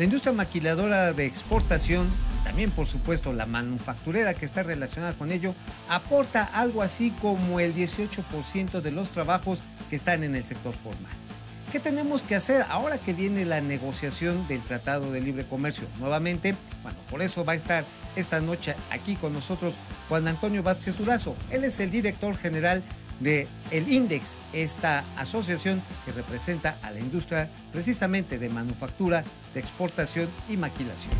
La industria maquiladora de exportación, también por supuesto la manufacturera que está relacionada con ello, aporta algo así como el 18% de los trabajos que están en el sector formal. ¿Qué tenemos que hacer ahora que viene la negociación del Tratado de Libre Comercio? Nuevamente, bueno, por eso va a estar esta noche aquí con nosotros Juan Antonio Vázquez Durazo. Él es el director general de el INDEX, esta asociación que representa a la industria precisamente de manufactura, de exportación y maquilación.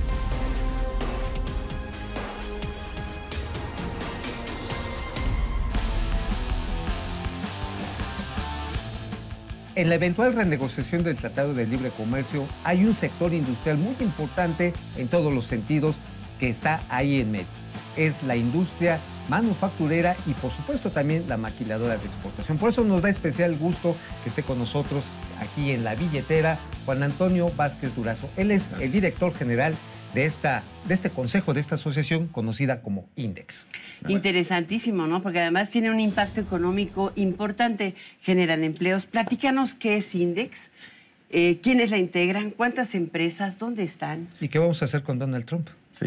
En la eventual renegociación del Tratado de Libre Comercio hay un sector industrial muy importante en todos los sentidos que está ahí en medio. Es la industria manufacturera y por supuesto también la maquiladora de exportación. Por eso nos da especial gusto que esté con nosotros aquí en la billetera Juan Antonio Vázquez Durazo. Él es el director general de, esta, de este consejo, de esta asociación conocida como INDEX. Interesantísimo, ¿no? Porque además tiene un impacto económico importante, generan empleos. Platícanos qué es INDEX, eh, quiénes la integran, cuántas empresas, dónde están. ¿Y qué vamos a hacer con Donald Trump?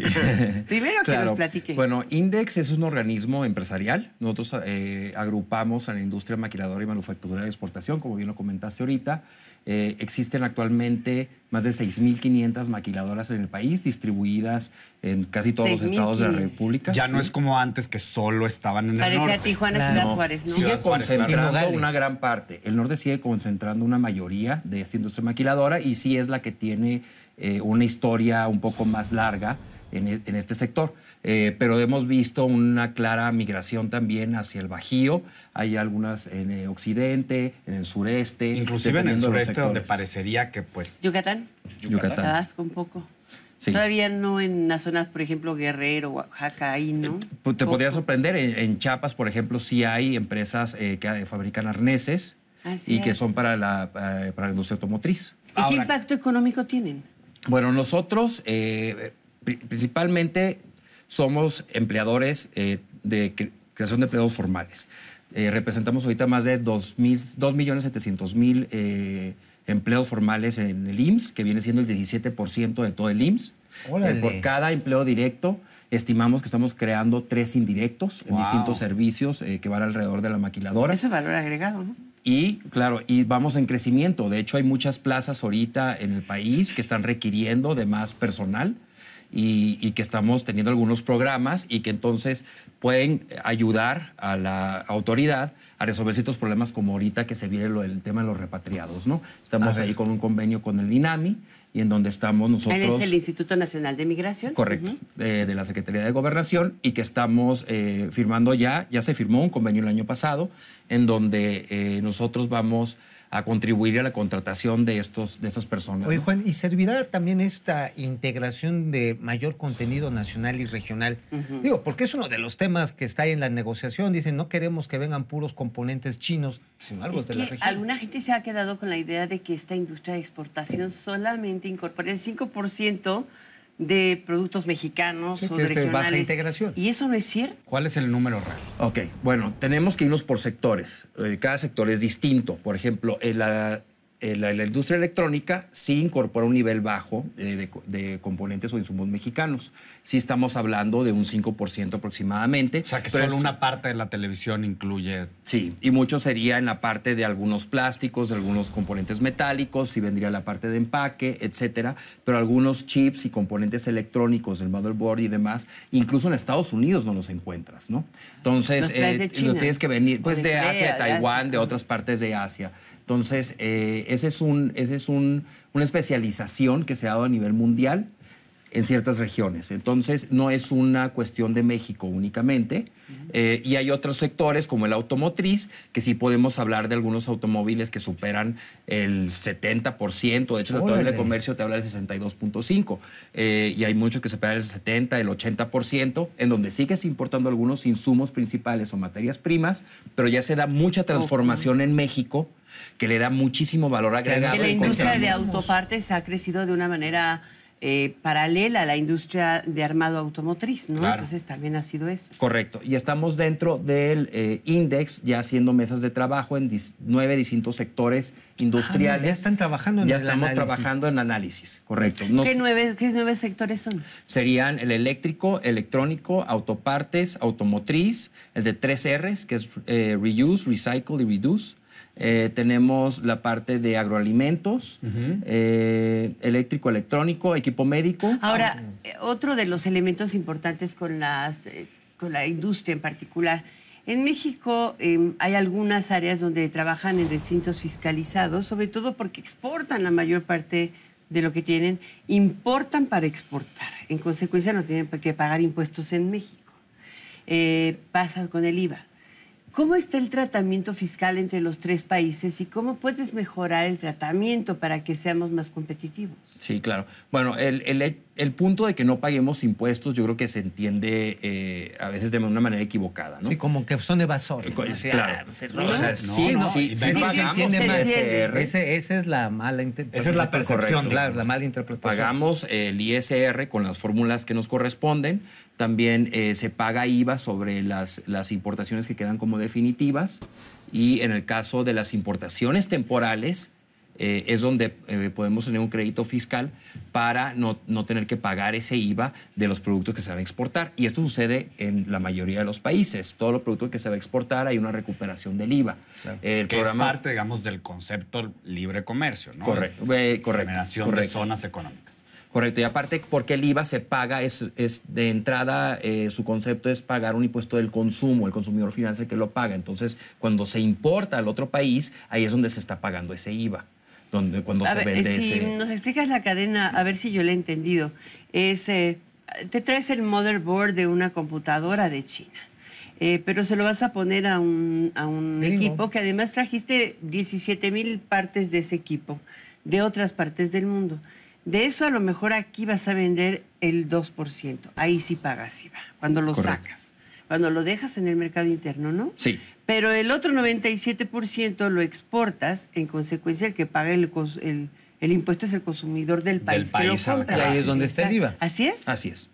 Primero que nos platique. Bueno, INDEX es un organismo empresarial. Nosotros eh, agrupamos a la industria maquiladora y manufacturera de exportación, como bien lo comentaste ahorita. Eh, existen actualmente más de 6.500 maquiladoras en el país, distribuidas en casi todos los estados de la República. Ya no es como antes que solo estaban en el norte. Parece Tijuana, Ciudad Juárez, Sigue concentrando una gran parte. El norte sigue concentrando una mayoría de esta industria maquiladora y sí es la que tiene eh, una historia un poco más larga e, en, este sector. Eh, pero hemos visto una clara migración también hacia el Bajío. Hay algunas en eh, occidente, en el sureste. Inclusive en el sureste donde parecería que pues... Yucatán. Yucatán. un poco. Todavía no en las zonas, por ejemplo, Guerrero, Oaxaca, ahí, ¿no? Eh, te, podría sorprender, en, Chiapas, por ejemplo, sí hay empresas que fabrican arneses y que son para la, la industria automotriz. ¿Y qué impacto económico tienen? Bueno, nosotros principalmente somos empleadores eh, de creación de empleos formales. Eh, representamos ahorita más de 2.700.000 eh, empleos formales en el IMSS, que viene siendo el 17% de todo el IMSS. Eh, por cada empleo directo, estimamos que estamos creando tres indirectos en distintos servicios que van alrededor de la maquiladora. Ese valor agregado, ¿no? Y, claro, y vamos en crecimiento. De hecho, hay muchas plazas ahorita en el país que están requiriendo de más personal y, que estamos teniendo algunos programas y que entonces pueden ayudar a la autoridad a resolver ciertos problemas como ahorita que se viene el tema de los repatriados, ¿no? Estamos ahí con un convenio con el INAMI y en donde estamos nosotros. es el Instituto Nacional de Migración. Correcto, de, la Secretaría de Gobernación y que estamos eh, firmando ya, ya se firmó un convenio el año pasado, en donde eh, nosotros vamos a contribuir a la contratación de, estos, de estas personas. Oye, Juan, ¿y servirá también esta integración de mayor contenido nacional y regional? Digo, porque es uno de los temas que está ahí en la negociación. Dicen, no queremos que vengan puros componentes chinos, sino algo de la región. Alguna gente se ha quedado con la idea de que esta industria de exportación solamente incorpora el 5% de productos mexicanos o regionales. integración. Y eso no es cierto. ¿Cuál es el número real? Ok, bueno, tenemos que irnos por sectores. Eh, cada sector es distinto. Por ejemplo, en eh, la eh, la, industria electrónica sí incorpora un nivel bajo eh, de, componentes o insumos mexicanos. Sí estamos hablando de un 5% aproximadamente. O sea, que solo este una parte de la televisión incluye... Sí, y mucho sería en la parte de algunos plásticos, de algunos componentes metálicos, si vendría la parte de empaque, etcétera, pero algunos chips y componentes electrónicos, el motherboard y demás, incluso en Estados Unidos no los encuentras, ¿no? Entonces, eh, tienes que venir pues, de Asia, Taiwán, de otras partes de Asia. Entonces, eh, esa es, es una especialización que se ha dado a nivel mundial en ciertas regiones. Entonces, no es una cuestión de México únicamente. Eh, y hay otros sectores, como el automotriz, que sí podemos hablar de algunos automóviles que superan el 70%. De hecho, todo el comercio te habla del 62.5%. Eh, y hay muchos que superan el 70%, el 80%, en donde sigues importando algunos insumos principales o materias primas, pero ya se da mucha transformación en México que le da muchísimo valor agregado. la industria de autopartes ha crecido de una manera eh, paralela a la industria de armado automotriz, ¿no? Entonces también ha sido eso. Correcto. Y estamos dentro del eh, INDEX, ya haciendo mesas de trabajo en nueve distintos sectores industriales. Ah, ya están trabajando en Ya estamos trabajando en análisis, correcto. ¿Qué, nueve, sectores son? Serían el eléctrico, electrónico, autopartes, automotriz, el de tres R's, que es eh, reuse, recycle y reduce eh, tenemos la parte de agroalimentos, eh, eléctrico, electrónico, equipo médico. Ahora, ah, eh, otro de los elementos importantes con, las, con la industria en particular. En México em, hay algunas áreas donde trabajan en recintos fiscalizados, sobre todo porque exportan la mayor parte de lo que tienen, importan para exportar. En consecuencia, no tienen que pagar impuestos en México. pasa con el IVA ¿Cómo está el tratamiento fiscal entre los tres países y cómo puedes mejorar el tratamiento para que seamos más competitivos? Sí, claro. Bueno, el, punto de que no paguemos impuestos yo creo que se entiende eh, a veces de una manera equivocada, ¿no? Sí, como que son evasores. claro. O sea, no, sí, esa es la mala interpretación. Esa es la percepción. la mala interpretación. Pagamos el ISR con las fórmulas que nos corresponden. También eh, se paga IVA sobre las, las importaciones que quedan como de definitivas y en el caso de las importaciones temporales eh, es donde eh, podemos tener un crédito fiscal para no, tener que pagar ese IVA de los productos que se van a exportar. Y esto sucede en la mayoría de los países. Todos los productos que se va a exportar hay una recuperación del IVA. Eh, que es parte, digamos, del concepto libre comercio, ¿no? Correcto. correcto Generación de zonas económicas. Correcto, y aparte porque el IVA se paga, es, de entrada eh, su concepto es pagar un impuesto del consumo, el consumidor financiero el que lo paga, entonces cuando se importa al otro país, ahí es donde se está pagando ese IVA, donde, cuando se vende eh, si nos explicas la cadena, a ver si yo la he entendido, es, eh, te traes el motherboard de una computadora de China. pero se lo vas a poner a un, equipo que además trajiste 17 mil partes de ese equipo, de otras partes del mundo. De eso a lo mejor aquí vas a vender el 2%. Ahí sí pagas IVA, cuando lo sacas, cuando lo dejas en el mercado interno, ¿no? Sí. Pero el otro 97% lo exportas, en consecuencia el que paga el, impuesto es el consumidor del país. Ahí es donde está el IVA. Así es. Así es.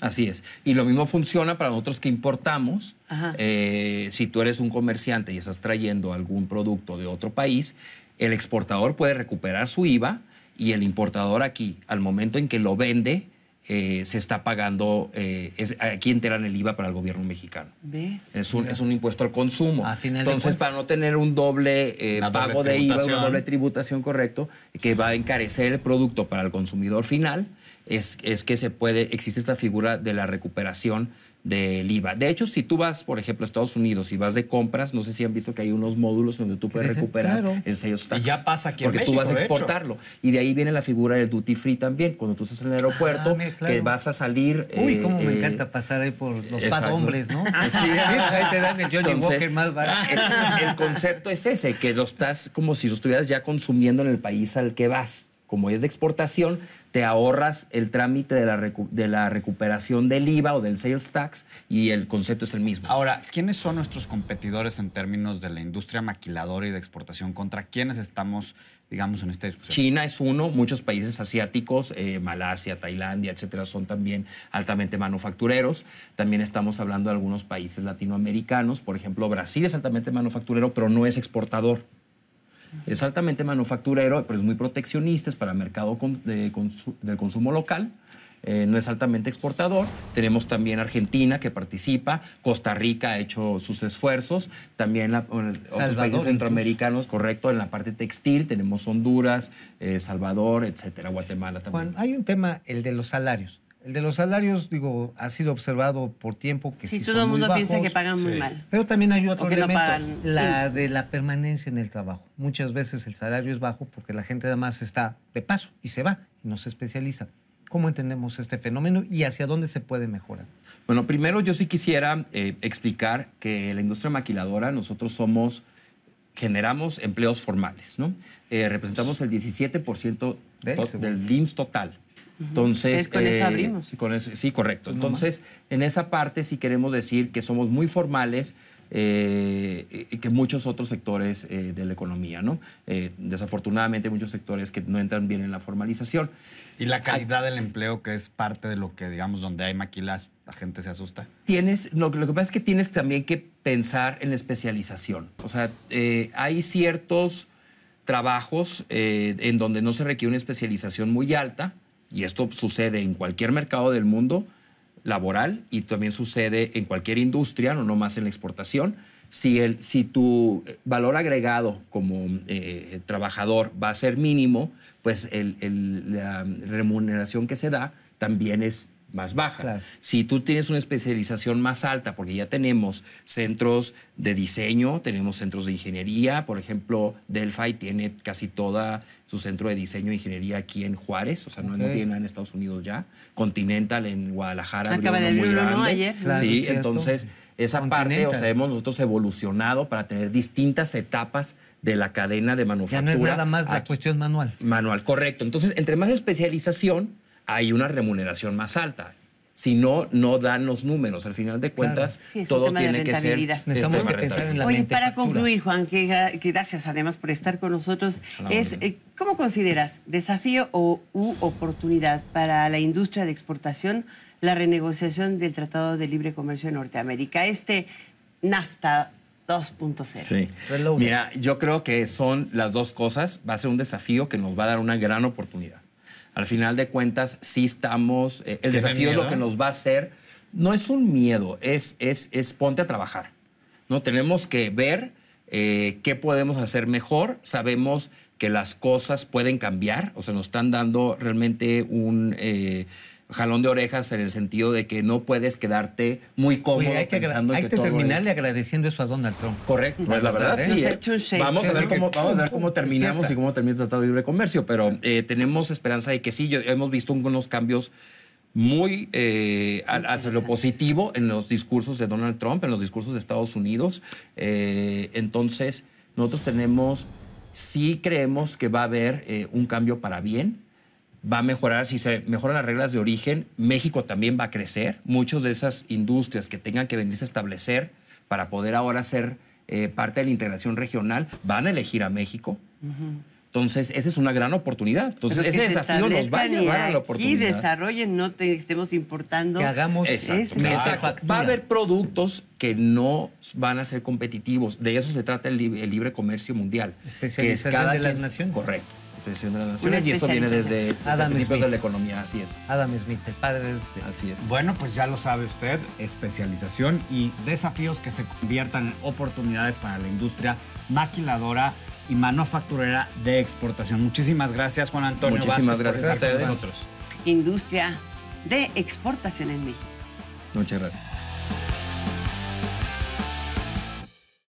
Así es. Y lo mismo funciona para nosotros que importamos. Eh, si tú eres un comerciante y estás trayendo algún producto de otro país, el exportador puede recuperar su IVA y el importador aquí, al momento en que lo vende, eh, se está pagando, eh, aquí enteran el IVA para el gobierno mexicano. Es un, es un impuesto al consumo. Entonces, para no tener un eh, doble pago de IVA, una doble tributación, correcto, que va a encarecer el producto para el consumidor final, es, es que se puede, existe esta figura de la recuperación del IVA. De hecho, si tú vas, por ejemplo, a Estados Unidos y vas de compras, no sé si han visto que hay unos módulos donde tú puedes recuperar el sello Y ya pasa que Porque tú vas a exportarlo. Y de ahí viene la figura del duty free también. Cuando tú estás en el ah, aeropuerto, que vas a salir... Uy, eh, cómo me eh, encanta pasar ahí por los exacto. hombres, ¿no? Pues ahí te dan el Johnny Walker más barato. el concepto es ese, que lo estás como si lo estuvieras ya consumiendo en el país al que vas como es de exportación, te ahorras el trámite de la, de la recuperación del IVA o del sales tax y el concepto es el mismo. Ahora, ¿quiénes son nuestros competidores en términos de la industria maquiladora y de exportación? ¿Contra quiénes estamos, digamos, en esta discusión? China es uno, muchos países asiáticos, eh, Malasia, Tailandia, etcétera, son también altamente manufactureros. También estamos hablando de algunos países latinoamericanos, por ejemplo, Brasil es altamente manufacturero, pero no es exportador. Es altamente manufacturero, pero es muy proteccionista, es para el mercado del consumo local. Eh, no es altamente exportador. Tenemos también Argentina que participa, Costa Rica ha hecho sus esfuerzos, también la, países centroamericanos, correcto, en la parte textil tenemos Honduras, eh, Salvador, etcétera, Guatemala también. Juan, hay un tema, el de los salarios. El de los salarios, digo, ha sido observado por tiempo que sí, sí todo el mundo piensa que pagan muy mal. Pero también hay otro elemento, la de la permanencia en el trabajo. Muchas veces el salario es bajo porque la gente además está de paso y se va y no se especializa. ¿Cómo entendemos este fenómeno y hacia dónde se puede mejorar? Bueno, primero yo sí quisiera eh, explicar que la industria maquiladora, nosotros somos generamos empleos formales, ¿no? Eh, representamos el 17% del, del total. Entonces, con eh, abrimos. sí, correcto. Entonces, en esa parte sí queremos decir que somos muy formales, eh, que muchos otros sectores eh, de la economía, ¿no? Eh, desafortunadamente muchos sectores que no entran bien en la formalización. Y la calidad del empleo, que es parte de lo que, digamos, donde hay maquilas, la gente se asusta. Tienes, lo, lo que pasa es que tienes también que pensar en la especialización. O sea, hay ciertos trabajos en donde no se requiere una especialización muy alta, y esto sucede en cualquier mercado del mundo laboral y también sucede en cualquier industria, no nomás en la exportación, si, el, si tu valor agregado como eh, trabajador va a ser mínimo, pues la remuneración que se da también es más baja. Si tú tienes una especialización más alta, porque ya tenemos centros de diseño, tenemos centros de ingeniería, por ejemplo, Delphi tiene casi toda su centro de diseño e ingeniería aquí en Juárez, o sea, no, tiene nada en Estados Unidos ya. Continental en Guadalajara. Acaba de Ayer. sí, entonces esa parte, o sea, hemos nosotros evolucionado para tener distintas etapas de la cadena de manufactura. Ya no es nada más la cuestión manual. Manual, correcto. Entonces, entre más especialización, hay una remuneración más alta. Si no, no dan los números. Al final de cuentas, todo tiene que ser. Este Necesitamos que pensar en la Oye, para concluir, Juan, que, gracias además por estar con nosotros, es eh, ¿cómo consideras desafío o u oportunidad para la industria de exportación la renegociación del Tratado de Libre Comercio de Norteamérica? Este NAFTA 2.0. Mira, yo creo que son las dos cosas. Va a ser un desafío que nos va a dar una gran oportunidad. Al final de cuentas, sí estamos, eh, el desafío es lo que nos va a hacer. No es un miedo, es, es, es ponte a trabajar. ¿no? Tenemos que ver eh, qué podemos hacer mejor. Sabemos que las cosas pueden cambiar, o sea, nos están dando realmente un... Eh, jalón de orejas en el sentido de que no puedes quedarte muy cómodo hay que pensando hay que, terminarle agradeciendo eso a Donald Trump. Correcto, pues la verdad, ¿Eh? eh. Vamos a ver cómo, terminamos y cómo termina el Tratado de Libre Comercio, pero eh, tenemos esperanza de que sí, hemos visto unos cambios muy eh, hacia lo positivo en los discursos de Donald Trump, en los discursos de Estados Unidos. entonces, nosotros tenemos, sí creemos que va a haber un cambio para bien, va a mejorar, si se mejoran las reglas de origen, México también va a crecer. Muchas de esas industrias que tengan que venirse a establecer para poder ahora ser eh, parte de la integración regional van a elegir a México. Entonces, esa es una gran oportunidad. Entonces, ese desafío nos va a llevar a la oportunidad. Y desarrollen, no estemos importando. Que hagamos Exacto. Va a haber productos que no van a ser competitivos. De eso se trata el, libre, comercio mundial. que es cada de las naciones. Correcto. Y esto viene desde, Adam Smith. de la economía, así es. Adam Smith, el padre. De... Así es. Bueno, pues ya lo sabe usted, especialización y desafíos que se conviertan en oportunidades para la industria maquiladora y manufacturera de exportación. Muchísimas gracias, Juan Antonio. Muchísimas gracias a ustedes. nosotros. Industria de exportación en México. Muchas gracias.